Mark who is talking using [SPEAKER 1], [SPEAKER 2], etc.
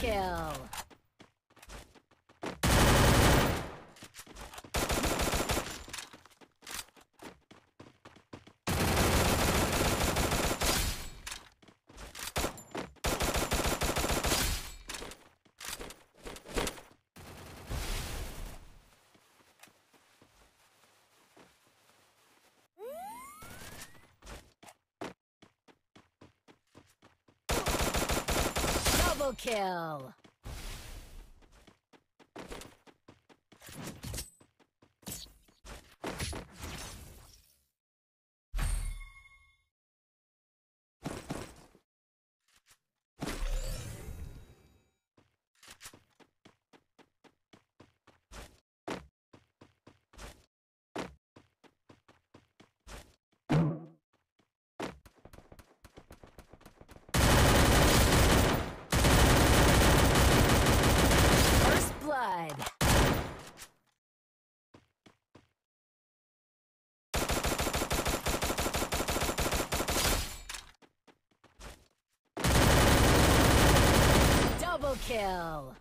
[SPEAKER 1] Kill.
[SPEAKER 2] kill.
[SPEAKER 3] kill.